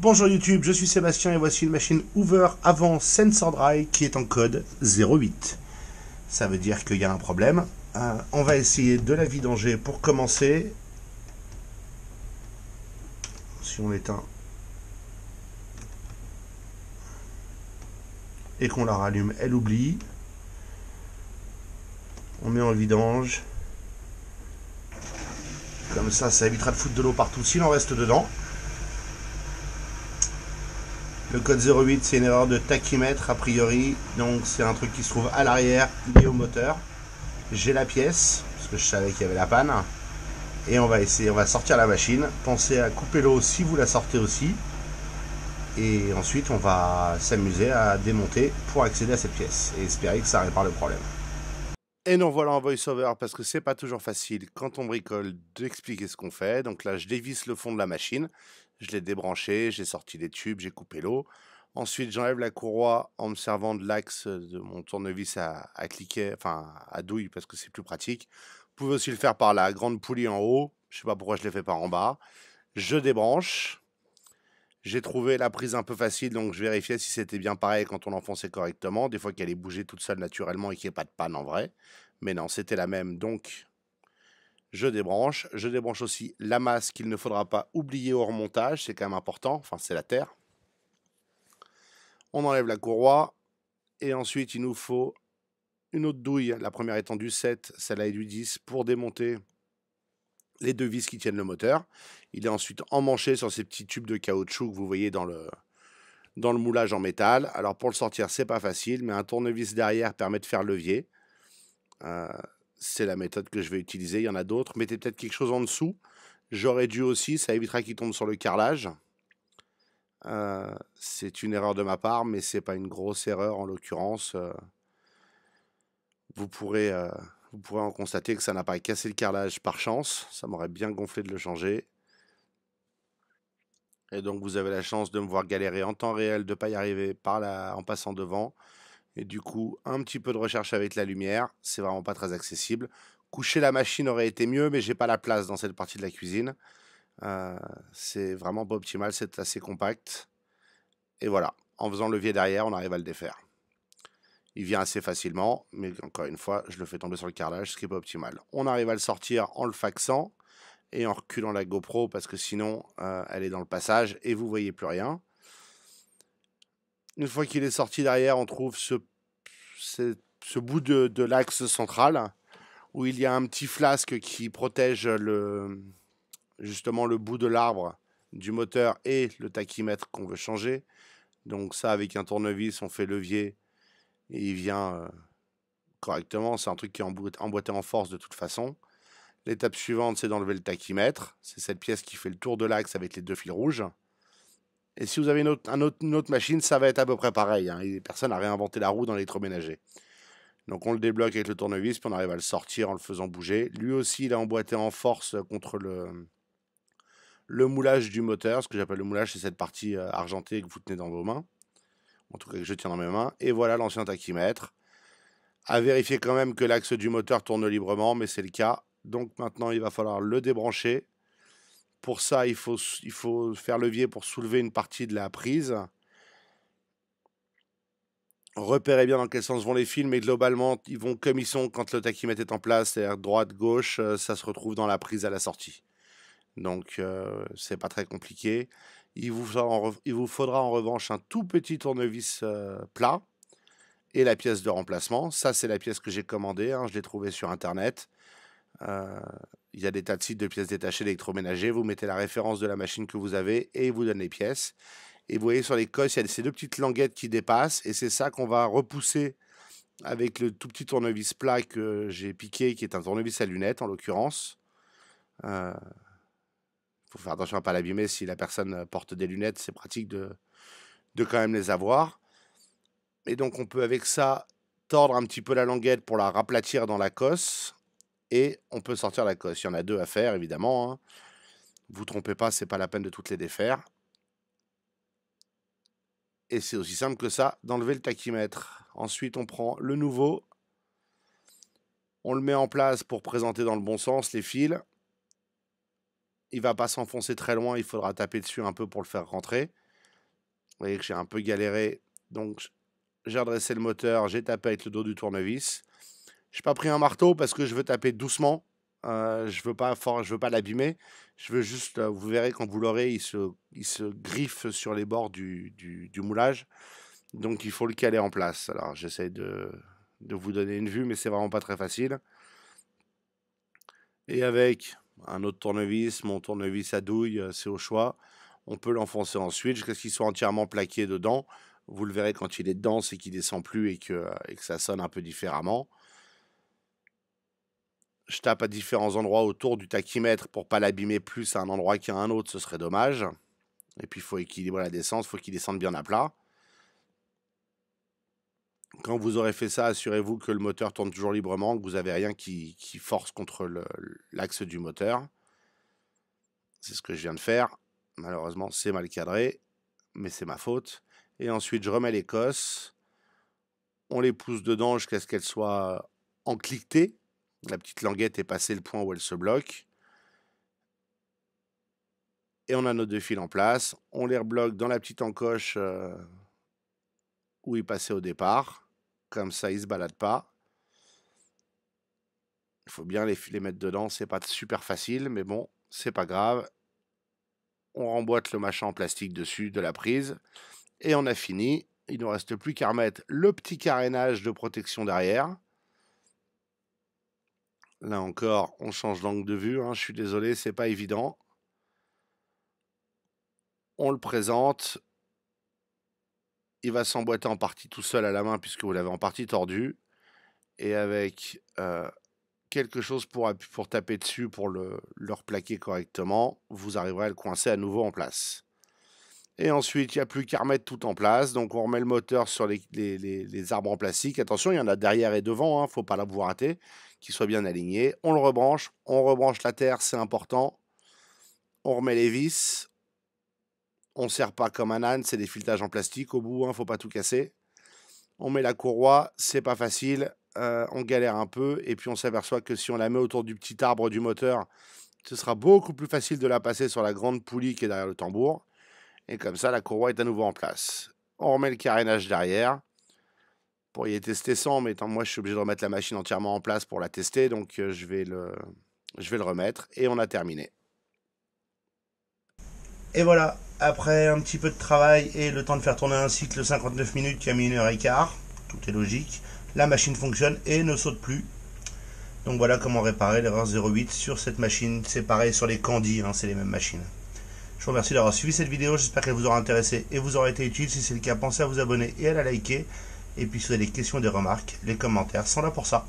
Bonjour YouTube, je suis Sébastien et voici une machine Hoover avant Dry qui est en code 08. Ça veut dire qu'il y a un problème. Euh, on va essayer de la vidanger pour commencer. Si on l'éteint et qu'on la rallume, elle oublie. On met en vidange. Comme ça, ça évitera de foutre de l'eau partout s'il en reste dedans. Le code 08, c'est une erreur de tachymètre a priori, donc c'est un truc qui se trouve à l'arrière, lié au moteur. J'ai la pièce, parce que je savais qu'il y avait la panne. Et on va essayer, on va sortir la machine. Pensez à couper l'eau si vous la sortez aussi. Et ensuite, on va s'amuser à démonter pour accéder à cette pièce et espérer que ça répare le problème. Et non, voilà en voice-over parce que c'est pas toujours facile quand on bricole d'expliquer ce qu'on fait. Donc là, je dévisse le fond de la machine je l'ai débranché, j'ai sorti les tubes, j'ai coupé l'eau. Ensuite, j'enlève la courroie en me servant de l'axe de mon tournevis à, à cliquer, enfin à douille parce que c'est plus pratique. Vous pouvez aussi le faire par la grande poulie en haut. Je sais pas pourquoi je l'ai fait par en bas. Je débranche. J'ai trouvé la prise un peu facile, donc je vérifiais si c'était bien pareil quand on l'enfonçait correctement. Des fois qu'elle est bougée toute seule naturellement et qu'il n'y ait pas de panne en vrai. Mais non, c'était la même, donc je débranche. Je débranche aussi la masse qu'il ne faudra pas oublier au remontage, c'est quand même important, enfin c'est la terre. On enlève la courroie et ensuite il nous faut une autre douille, la première étant du 7, celle-là est du 10 pour démonter les deux vis qui tiennent le moteur. Il est ensuite emmanché sur ces petits tubes de caoutchouc que vous voyez dans le, dans le moulage en métal. Alors pour le sortir, c'est pas facile, mais un tournevis derrière permet de faire levier. Euh, c'est la méthode que je vais utiliser. Il y en a d'autres. Mettez peut-être quelque chose en dessous. J'aurais dû aussi, ça évitera qu'il tombe sur le carrelage. Euh, c'est une erreur de ma part, mais ce c'est pas une grosse erreur en l'occurrence. Euh. Euh, vous, pourrez, en constater que ça n'a pas cassé le carrelage par chance. Ça m'aurait bien gonflé de le changer. Et donc vous avez la chance de me voir galérer en temps réel, de ne pas y arriver par en passant devant. Et du coup, un petit peu de recherche avec la lumière, c'est vraiment pas très accessible. Coucher la machine aurait été mieux, mais j'ai pas la place dans cette partie de la cuisine. Euh, c'est vraiment pas optimal, c'est assez compact. Et voilà, en faisant levier derrière, on arrive à le défaire. Il vient assez facilement, mais encore une fois, je le fais tomber sur le carrelage, ce qui est pas optimal. On arrive à le sortir en le faxant et en reculant la GoPro parce que sinon, euh, elle est dans le passage et vous voyez plus rien une fois qu'il est sorti derrière, on trouve ce, bout de, l'axe central où il y a un petit flasque qui protège le, justement le bout de l'arbre du moteur et le tachymètre qu'on veut changer. Donc ça, avec un tournevis, on fait levier et il vient euh, correctement. C'est un truc qui est emboîté en force de toute façon. L'étape suivante, c'est d'enlever le tachymètre. C'est cette pièce qui fait le tour de l'axe avec les deux fils rouges. Et si vous avez une autre, machine, ça va être à peu près pareil. Hein. Personne n'a réinventé la roue dans l'électroménager. Donc on le débloque avec le tournevis, puis on arrive à le sortir en le faisant bouger. Lui aussi, il a emboîté en force contre le, le moulage du moteur. Ce que j'appelle le moulage, c'est cette partie euh, argentée que vous tenez dans vos mains. En tout cas, que je tiens dans mes mains. Et voilà l'ancien tachymètre. À vérifier quand même que l'axe du moteur tourne librement, mais c'est le cas. Donc maintenant, il va falloir le débrancher pour ça, il faut, il faut faire levier pour soulever une partie de la prise. Repérez bien dans quel sens vont les films, mais globalement, ils vont comme ils sont quand le tachymètre est en place, c'est-à-dire droite, gauche, euh, ça se retrouve dans la prise à la sortie. Donc, ce euh, c'est pas très compliqué. Il vous, il vous, faudra en revanche un tout petit tournevis euh, plat et la pièce de remplacement. Ça, c'est la pièce que j'ai commandée. Hein, je l'ai trouvée sur Internet. Euh, il y a des tas de sites de pièces détachées d'électroménagers. Vous mettez la référence de la machine que vous avez et il vous donne les pièces. Et vous voyez sur les cosses, il y a ces deux petites languettes qui dépassent. Et c'est ça qu'on va repousser avec le tout petit tournevis plat que j'ai piqué, qui est un tournevis à lunettes en l'occurrence. Il euh, faut faire attention à ne pas l'abîmer. Si la personne porte des lunettes, c'est pratique de, de quand même les avoir. Et donc on peut avec ça tordre un petit peu la languette pour la raplatir dans la cosse et on peut sortir la cosse. Il y en a deux à faire, évidemment. Ne hein. Vous trompez pas, c'est pas la peine de toutes les défaire. Et c'est aussi simple que ça, d'enlever le tachymètre. Ensuite, on prend le nouveau. On le met en place pour présenter dans le bon sens les fils. Il va pas s'enfoncer très loin, il faudra taper dessus un peu pour le faire rentrer. Vous voyez que j'ai un peu galéré, donc j'ai redressé le moteur, j'ai tapé avec le dos du tournevis n'ai pas pris un marteau parce que je veux taper doucement. Euh, je veux pas fort, je veux pas l'abîmer. Je veux juste, euh, vous verrez quand vous l'aurez, il se, il se griffe sur les bords du, du, du moulage. Donc il faut le caler en place. Alors j'essaie de, de vous donner une vue, mais c'est vraiment pas très facile. Et avec un autre tournevis, mon tournevis à douille, euh, c'est au choix. On peut l'enfoncer ensuite jusqu'à ce qu'il soit entièrement plaqué dedans. Vous le verrez quand il est dedans, c'est qu'il descend plus et que, et que ça sonne un peu différemment je tape à différents endroits autour du tachymètre pour pas l'abîmer plus à un endroit qu'à un autre, ce serait dommage. Et puis il faut équilibrer la descente, il faut qu'il descende bien à plat. Quand vous aurez fait ça, assurez-vous que le moteur tourne toujours librement, que vous n'avez rien qui, qui, force contre l'axe du moteur. C'est ce que je viens de faire. Malheureusement, c'est mal cadré, mais c'est ma faute. Et ensuite, je remets les cosses. On les pousse dedans jusqu'à ce qu'elles soient encliquetées, la petite languette est passée le point où elle se bloque. Et on a nos deux fils en place. On les rebloque dans la petite encoche euh, où ils passaient au départ. Comme ça, ils ne se baladent pas. Il faut bien les, filer mettre dedans. C'est pas super facile, mais bon, c'est pas grave. On remboîte le machin en plastique dessus de la prise. Et on a fini. Il ne reste plus qu'à remettre le petit carénage de protection derrière. Là encore, on change d'angle de vue. Hein, je suis désolé, c'est pas évident. On le présente. Il va s'emboîter en partie tout seul à la main puisque vous l'avez en partie tordu. Et avec euh, quelque chose pour, taper dessus pour le, le replaquer correctement, vous arriverez à le coincer à nouveau en place. Et ensuite, il n'y a plus qu'à remettre tout en place. Donc, on remet le moteur sur les, arbres en plastique. Attention, il y en a derrière et devant. Il hein, ne faut pas la voir rater. qu'il soit bien aligné. On le rebranche. On rebranche la terre. C'est important. On remet les vis. On ne serre pas comme un âne. C'est des filetages en plastique au bout. Il hein, ne faut pas tout casser. On met la courroie. C'est pas facile. Euh, on galère un peu. Et puis, on s'aperçoit que si on la met autour du petit arbre du moteur, ce sera beaucoup plus facile de la passer sur la grande poulie qui est derrière le tambour. Et comme ça, la courroie est à nouveau en place. On remet le carénage derrière. Pour y tester sans, mais tant moi, je suis obligé de remettre la machine entièrement en place pour la tester. Donc, euh, je vais le, je vais le remettre. Et on a terminé. Et voilà, après un petit peu de travail et le temps de faire tourner un cycle 59 minutes qui a mis une heure et quart, tout est logique, la machine fonctionne et ne saute plus. Donc voilà comment réparer l'erreur 08 sur cette machine. C'est pareil sur les Candy, hein, c'est les mêmes machines. Je vous remercie d'avoir suivi cette vidéo, j'espère qu'elle vous aura intéressé et vous aura été utile. Si c'est le cas, pensez à vous abonner et à la liker. Et puis si vous avez des questions ou des remarques, les commentaires sont là pour ça.